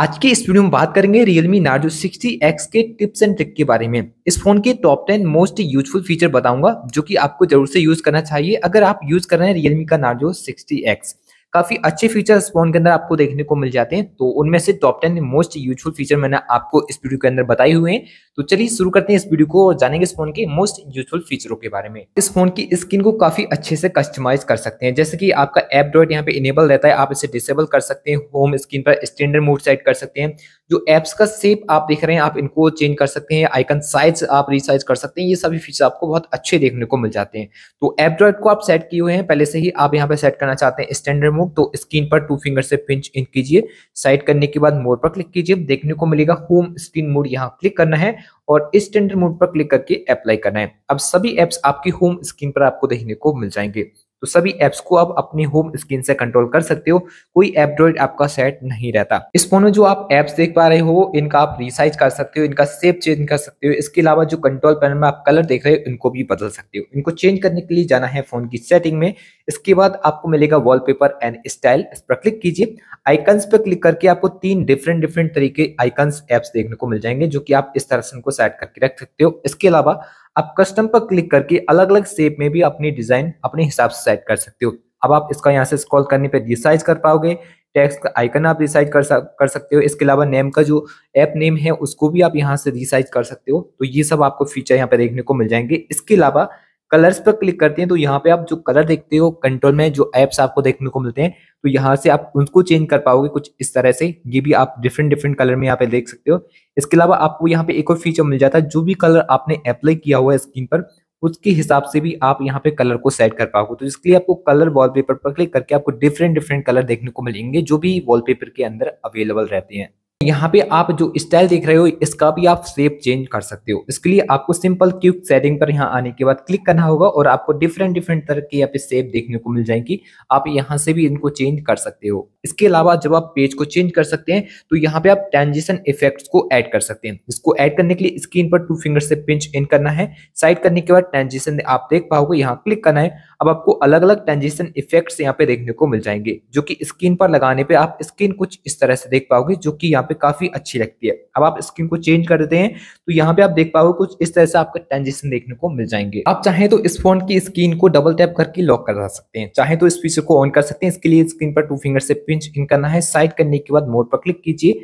आज के इस वीडियो में बात करेंगे Realme Narzo 60X के टिप्स एंड ट्रिक के बारे में इस फोन के टॉप 10 मोस्ट यूजफुल फीचर बताऊंगा जो कि आपको जरूर से यूज करना चाहिए अगर आप यूज कर रहे हैं Realme का Narzo 60X काफी अच्छे फीचर्स फोन के अंदर आपको देखने को मिल जाते हैं तो उनमें से top ten most useful feature मैंने आपको इस वीडियो के अंदर बताए हुए हैं तो चलिए शुरू करते हैं इस वीडियो को और जानेंगे इस फोन के मोस्ट यूजफुल फीचरों के बारे में इस फोन की स्क्रीन को काफी अच्छे से कस्टमाइज कर सकते हैं जैसे कि आपका एप डॉट यहाँ पे इनेबल रहता है आप इसे डिसेबल कर सकते हैं होम स्क्रीन पर स्टैंडर्ड मोड सेट कर सकते हैं जो एप्स का सेप आप देख रहे हैं आप इनको चेंज कर सकते हैं आइकन साइज आप रिसाइज कर सकते हैं ये सभी फीचर आपको बहुत अच्छे देखने को मिल जाते हैं तो एप ड्रॉइड को आप सेट किए हुए हैं पहले से ही आप यहाँ पे सेट करना चाहते हैं स्टैंडर्ड मोड तो स्क्रीन पर टू फिंगर से पिंच इन कीजिए साइड करने के बाद मोड पर क्लिक कीजिए देखने को मिलेगा होम स्क्रीन मोड यहाँ क्लिक करना है और स्टैंडर्ड मोड पर क्लिक करके अप्लाई करना है अब सभी एप्स आपकी होम स्क्रीन पर आपको देखने को मिल जाएंगे तो सभी एप्स को आप अपने होम स्क्रीन से कंट्रोल कर सकते हो कोई ऐप ड्रॉइड आपका सेट नहीं रहता इस फोन में जो आप एप्स देख पा रहे हो इनका आप रिसाइज कर सकते हो इनका सेप चेंज कर सकते हो इसके अलावा जो कंट्रोल पैनल में आप कलर देख रहे हो इनको भी बदल सकते हो इनको चेंज करने के लिए जाना है फोन की सेटिंग में इसके बाद आपको मिलेगा वॉलपेपर एंड स्टाइल इस पर क्लिक कीजिए आइकन्स पर क्लिक करके आपको तीन डिफरेंट डिफरेंट तरीके आइकन्स एप्स देखने को मिल जाएंगे जो कि आप इस तरह से इनको सेट करके रख सकते हो इसके अलावा आप कस्टम पर क्लिक करके अलग अलग शेप में भी अपनी डिजाइन अपने हिसाब से सेट कर सकते हो अब आप इसका यहाँ से स्क्रॉल करने पर रिसाइज कर पाओगे टेक्स्ट का आइकन आप रिसाइज कर कर सकते हो इसके अलावा नेम का जो ऐप नेम है उसको भी आप यहाँ से रिसाइज कर सकते हो तो ये सब आपको फीचर यहाँ पर देखने को मिल जाएंगे इसके अलावा कलर्स पर क्लिक करते हैं तो यहाँ पे आप जो कलर देखते हो कंट्रोल में जो एप्स आपको देखने को मिलते हैं तो यहाँ से आप उनको चेंज कर पाओगे कुछ इस तरह से ये भी आप डिफरेंट डिफरेंट कलर में यहाँ पे देख सकते हो इसके अलावा आपको यहाँ पे एक और फीचर मिल जाता है जो भी कलर आपने अप्लाई किया हुआ है स्क्रीन पर उसके हिसाब से भी आप यहाँ पे कलर को सेट कर पाओगे तो इसके लिए आपको कलर वॉलपेपर पर क्लिक करके आपको डिफरेंट डिफरेंट कलर देखने को मिलेंगे जो भी वॉलपेपर के अंदर अवेलेबल रहते हैं यहाँ पे आप जो स्टाइल देख रहे हो इसका भी आप शेप चेंज कर सकते हो इसके लिए आपको सिंपल क्यूक सेटिंग पर यहाँ आने के बाद क्लिक करना होगा और आपको डिफरेंट डिफरेंट तरह के यहाँ पे शेप देखने को मिल जाएंगी आप यहाँ से भी इनको चेंज कर सकते हो इसके अलावा जब आप पेज को चेंज कर सकते हैं तो यहाँ पे आप ट्रांजिशन इफेक्ट को एड कर सकते हैं इसको एड करने के लिए स्क्रीन पर टू फिंगर से पिंच इन करना है साइड करने के बाद ट्रांजिशन आप देख पाओगे यहाँ क्लिक करना है अब आपको अलग अलग ट्रांजिशन इफेक्ट्स यहाँ पे देखने को मिल जाएंगे जो कि स्क्रीन पर लगाने पे आप स्क्रीन कुछ इस तरह से देख पाओगे जो कि यहाँ पे काफी अच्छी लगती है अब आप स्क्रीन को चेंज कर देते हैं तो यहाँ पे आप देख पाओगे कुछ इस तरह से आपका ट्रांजेक्शन देखने को मिल जाएंगे आप चाहे तो इस फोन की स्क्रीन को डबल टैप करके लॉक करा सकते हैं चाहे तो इस फीचर को ऑन कर सकते हैं इसके लिए स्क्रीन पर टू फिंगर से पिंच इन करना है साइड करने के बाद मोड पर क्लिक कीजिए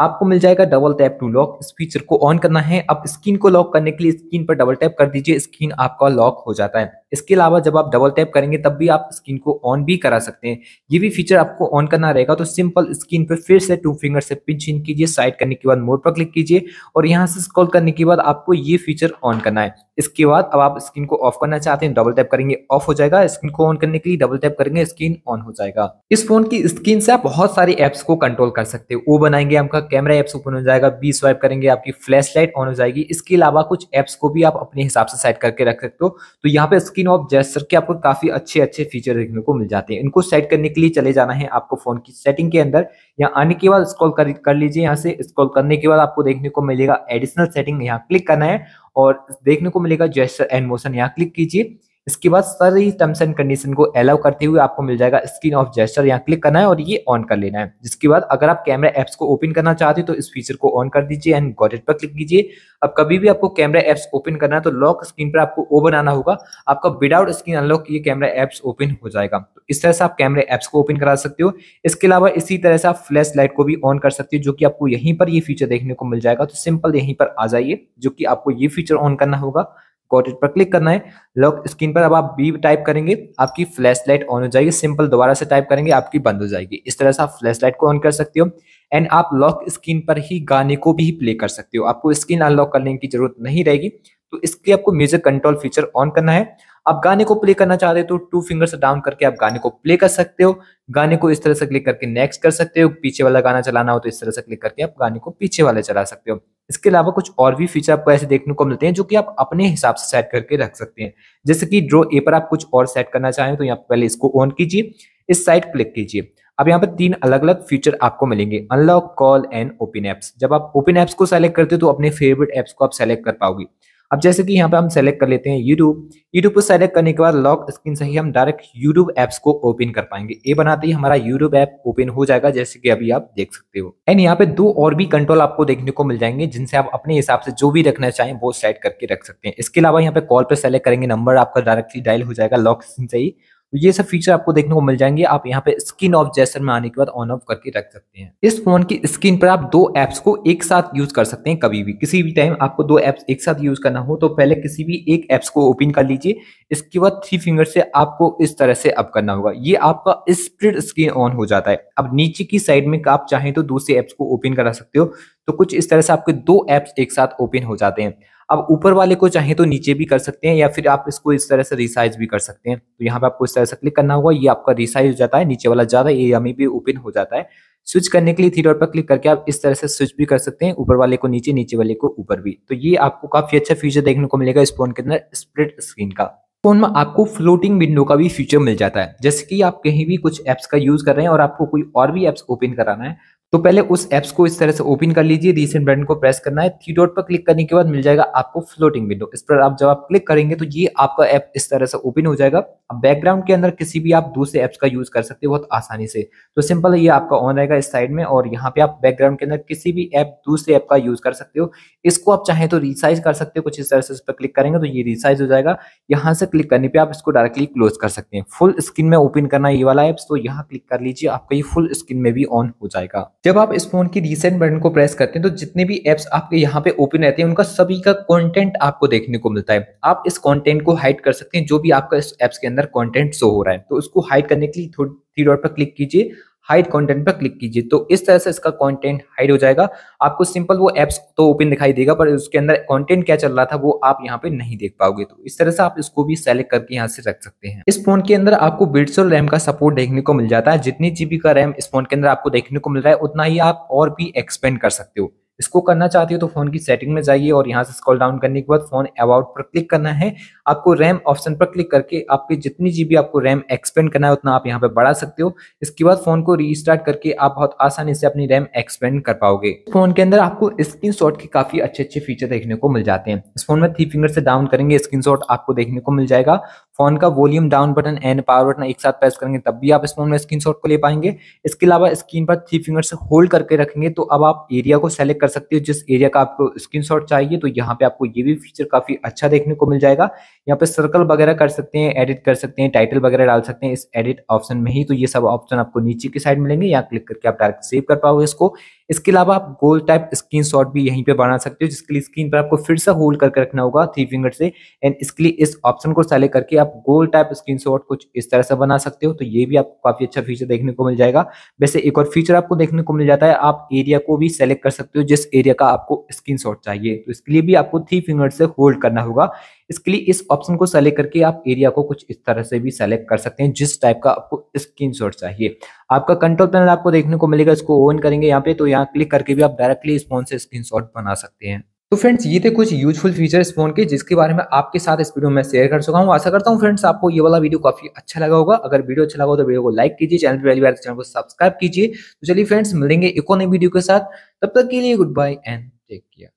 आपको मिल जाएगा डबल टैप टू लॉक इस फीचर को ऑन करना है अब स्क्रीन को लॉक करने के लिए स्क्रीन पर डबल टैप कर दीजिए स्क्रीन आपका लॉक हो जाता है इसके अलावा जब आप डबल टैप करेंगे तब भी आप स्क्रीन को ऑन भी करा सकते हैं ये भी फीचर आपको ऑन करना रहेगा तो सिंपल स्क्रीन पर फिर से टू फिंगर से पिंच इन कीजिए साइड करने के बाद मोड पर क्लिक कीजिए और यहाँ से स्क्रॉल करने के बाद आपको ये फीचर ऑन करना है इसके बाद अब आप स्क्रीन को ऑफ करना चाहते हैं डबल टैप करेंगे ऑफ हो जाएगा स्क्रीन को ऑन करने के लिए डबल टैप करेंगे स्क्रीन ऑन हो जाएगा इस फोन की स्क्रीन से आप बहुत सारी एप्स को कंट्रोल कर सकते हैं वो बनाएंगे आपका आपका कैमरा एप्स ओपन हो जाएगा बी स्वाइप करेंगे आपकी फ्लैश लाइट ऑन हो जाएगी इसके अलावा कुछ एप्स को भी आप अपने हिसाब से सेट करके रख सकते हो तो यहाँ पे स्क्रीन ऑफ जैसर के आपको काफी अच्छे अच्छे फीचर देखने को मिल जाते हैं इनको सेट करने के लिए चले जाना है आपको फोन की सेटिंग के अंदर यहाँ आने के बाद स्कॉल कर, कर लीजिए यहाँ से स्कॉल करने के बाद आपको देखने को मिलेगा एडिशनल सेटिंग यहाँ क्लिक करना है और देखने को मिलेगा जेस्टर एंड मोशन यहाँ क्लिक कीजिए इसके बाद सारी टर्म्स एंड कंडीशन को अलाउ करते हुए आपको मिल जाएगा स्क्रीन ऑफ जेस्टर यहाँ क्लिक करना है और ये ऑन कर लेना है जिसके बाद अगर आप कैमरा एप्स को ओपन करना चाहते हो तो इस फीचर को ऑन कर दीजिए एंड गॉडेट पर क्लिक कीजिए अब कभी भी आपको कैमरा एप्स ओपन करना है तो लॉक स्क्रीन पर आपको ओ बनाना होगा आपका विदाउट स्क्रीन अनलॉक ये कैमरा एप्स ओपन हो जाएगा तो इस तरह से आप कैमरा एप्स को ओपन करा सकते हो इसके अलावा इसी तरह से आप फ्लैश लाइट को भी ऑन कर सकते हो जो कि आपको यहीं पर ये फीचर देखने को मिल जाएगा तो सिंपल यहीं पर आ जाइए जो कि आपको ये फीचर ऑन करना होगा कॉटेज पर क्लिक करना है लॉक स्क्रीन पर अब आप बी टाइप करेंगे आपकी फ्लैश लाइट ऑन हो जाएगी सिंपल दोबारा से टाइप करेंगे आपकी बंद हो जाएगी इस तरह से आप फ्लैश लाइट को ऑन कर सकते हो एंड आप लॉक स्क्रीन पर ही गाने को भी प्ले कर सकते हो आपको स्क्रीन अनलॉक करने की जरूरत नहीं रहेगी तो इसके लिए आपको म्यूजिक कंट्रोल फीचर ऑन करना है आप गाने को प्ले करना चाहते हो तो टू फिंगर्स डाउन करके आप गाने को प्ले कर सकते हो गाने को इस तरह से क्लिक करके नेक्स्ट कर सकते हो पीछे वाला गाना चलाना हो तो इस तरह से क्लिक करके आप गाने को पीछे वाले चला सकते हो इसके अलावा कुछ और भी फीचर आपको ऐसे देखने को मिलते हैं जो कि आप अपने हिसाब से सेट करके रख सकते हैं जैसे कि ड्रो ए पर आप कुछ और सेट करना चाहें तो यहाँ पहले इसको ऑन कीजिए इस साइड क्लिक कीजिए अब यहाँ पर तीन अलग अलग फीचर आपको मिलेंगे unlock call and open apps जब आप ओपन एप्स को सेलेक्ट करते हो तो अपने फेवरेट एप्स को आप सेलेक्ट कर पाओगे अब जैसे कि यहाँ पे हम सेलेक्ट कर लेते हैं यूट्यूब यूट्यूब को सेलेक्ट करने के बाद लॉक स्क्रीन से ही हम डायरेक्ट यूट्यूब ऐप्स को ओपन कर पाएंगे ये बनाते ही हमारा यूट्यूब ऐप ओपन हो जाएगा जैसे कि अभी आप देख सकते हो एंड यहाँ पे दो और भी कंट्रोल आपको देखने को मिल जाएंगे जिनसे आप अपने हिसाब से जो भी रखना चाहें वो सेट करके रख सकते हैं इसके अलावा यहाँ पे कॉल पर सेलेक्ट करेंगे नंबर आपका डायरेक्टली डायल हो जाएगा लॉक स्क्रीन से ही तो ये सब फीचर आपको देखने को मिल जाएंगे आप यहाँ पे स्क्रीन ऑफ जैसर में आने के बाद ऑन ऑफ करके रख सकते हैं इस फोन की स्क्रीन पर आप दो एप्स को एक साथ यूज कर सकते हैं कभी भी किसी भी टाइम आपको दो एप्स एक साथ यूज करना हो तो पहले किसी भी एक ऐप्स को ओपन कर लीजिए इसके बाद थ्री फिंगर से आपको इस तरह से अप करना होगा ये आपका स्प्रिड स्क्रीन ऑन हो जाता है अब नीचे की साइड में आप चाहें तो दूसरे ऐप्स को ओपन करा सकते हो तो कुछ इस तरह से आपके दो एप्स एक साथ ओपन हो जाते हैं आप ऊपर वाले को चाहें तो नीचे भी कर सकते हैं या फिर आप इसको इस तरह से रिसाइज भी कर सकते हैं तो यहाँ पे आपको इस तरह से क्लिक करना होगा ये आपका रिसाइज हो जाता है नीचे वाला ज़्यादा एरिया में भी ओपन हो जाता है स्विच करने के लिए थ्री डॉट पर क्लिक करके आप इस तरह से स्विच भी कर सकते हैं ऊपर वाले को नीचे नीचे वाले को ऊपर भी तो ये आपको काफी अच्छा फीचर देखने को मिलेगा इस फोन के अंदर स्प्रिट स्क्रीन का फोन में आपको फ्लोटिंग विंडो का भी फीचर मिल जाता है जैसे कि आप कहीं भी कुछ एप्स का यूज कर रहे हैं और आपको कोई और भी एप्स ओपन कराना है तो पहले उस एप्स को इस तरह से ओपन कर लीजिए रिसेंट बटन को प्रेस करना है थ्री डॉट पर क्लिक करने के बाद मिल जाएगा आपको फ्लोटिंग विंडो इस पर आप जब आप क्लिक करेंगे तो ये आपका ऐप इस तरह से ओपन हो जाएगा अब बैकग्राउंड के अंदर किसी भी आप दूसरे ऐप्स का यूज कर सकते हो बहुत आसानी से तो सिंपल ये आपका ऑन रहेगा इस साइड में और यहाँ पे आप बैकग्राउंड के अंदर किसी भी ऐप दूसरे ऐप का यूज कर सकते हो इसको आप चाहे तो रिसाइज कर सकते हो कुछ इस तरह से इस पर क्लिक करेंगे तो ये रिसाइज हो जाएगा यहाँ से क्लिक करने पर आप इसको डायरेक्टली क्लोज कर सकते हैं फुल स्क्रीन में ओपन करना ये वाला ऐप्स तो यहाँ क्लिक कर लीजिए आपका ये फुल स्क्रीन में भी ऑन हो जाएगा जब आप इस फोन की रीसेंट बटन को प्रेस करते हैं तो जितने भी एप्स आपके यहाँ पे ओपन रहते हैं उनका सभी का कंटेंट आपको देखने को मिलता है आप इस कंटेंट को हाइड कर सकते हैं जो भी आपका इस एप्स के अंदर कंटेंट शो हो रहा है तो उसको हाइड करने के लिए थोड़ी थ्री डॉट पर क्लिक कीजिए हाइड कंटेंट पर क्लिक कीजिए तो इस तरह से इसका कंटेंट हाइड हो जाएगा आपको सिंपल वो एप्स तो ओपन दिखाई देगा पर उसके अंदर कंटेंट क्या चल रहा था वो आप यहाँ पे नहीं देख पाओगे तो इस तरह से आप इसको भी सेलेक्ट करके यहाँ से रख सकते हैं इस फोन के अंदर आपको बीट और रैम का सपोर्ट देखने को मिल जाता है जितनी जीबी का रैम इस फोन के अंदर आपको देखने को मिल रहा है उतना ही आप और भी एक्सपेंड कर सकते हो इसको करना चाहती हो तो फोन की सेटिंग में जाइए और यहाँ से स्क्रॉल डाउन करने के बाद फोन अबाउट पर क्लिक करना है आपको रैम ऑप्शन पर क्लिक करके आपके जितनी जीबी आपको रैम एक्सपेंड करना है उतना आप यहाँ पे बढ़ा सकते हो इसके बाद फोन को रीस्टार्ट करके आप बहुत आसानी से अपनी रैम एक्सपेंड कर पाओगे फोन के अंदर आपको स्क्रीन के काफी अच्छे अच्छे फीचर देखने को मिल जाते हैं इस फोन में थ्री फिंगर से डाउन करेंगे स्क्रीन आपको देखने को मिल जाएगा फोन का volume down button and power button एक साथ प्रेस करेंगे तब भी आप इस फोन में स्क्रीन को ले पाएंगे इसके अलावा स्क्रीन पर थ्री फिंगर से होल्ड करके रखेंगे तो अब आप एरिया को सेलेक्ट कर सकते हो जिस एरिया का आपको स्क्रीन चाहिए तो यहाँ पे आपको ये भी फीचर काफी अच्छा देखने को मिल जाएगा यहाँ पे सर्कल वगैरह कर सकते हैं एडिट कर सकते हैं टाइटल वगैरह डाल सकते हैं इस एडिट ऑप्शन में ही तो ये सब ऑप्शन आपको नीचे की साइड मिलेंगे यहाँ क्लिक करके आप डायरेक्ट सेव कर पाओगे इसको इसके अलावा आप गोल टाइप स्क्रीन भी यहीं पे बना सकते हो जिसके लिए स्क्रीन पर आपको फिर से होल्ड करके रखना होगा थ्री फिंगर से एंड इसके लिए इस ऑप्शन को सेलेक्ट करके आप गोल टाइप स्क्रीन कुछ इस तरह से बना सकते हो तो ये भी आपको काफी अच्छा फीचर देखने को मिल जाएगा वैसे एक और फीचर आपको देखने को मिल जाता है आप एरिया को भी सेलेक्ट कर सकते हो जिस एरिया का आपको स्क्रीन चाहिए तो इसके लिए भी आपको थ्री फिंगर से होल्ड करना होगा इसके लिए इस ऑप्शन को सेलेक्ट करके आप एरिया को कुछ इस तरह से भी सेलेक्ट कर सकते हैं जिस टाइप का आपको स्क्रीन चाहिए आपका कंट्रोल पैनल आपको देखने को मिलेगा इसको ओन करेंगे यहाँ पे तो यहाँ क्लिक करके भी आप डायरेक्टली इस फोन से स्क्रीन बना सकते हैं तो फ्रेंड्स ये थे कुछ यूजफुल फीचर्स फोन के जिसके बारे में आपके साथ इस वीडियो में शेयर कर चुका हूँ आशा करता हूँ फ्रेंड्स आपको ये वाला वीडियो काफी अच्छा लगा होगा अगर वीडियो अच्छा लगा हो तो वीडियो को लाइक कीजिए चैनल पर पहली बार चैनल को सब्सक्राइब कीजिए तो चलिए फ्रेंड्स मिलेंगे एक और नई वीडियो के साथ तब तक के लिए goodbye and take care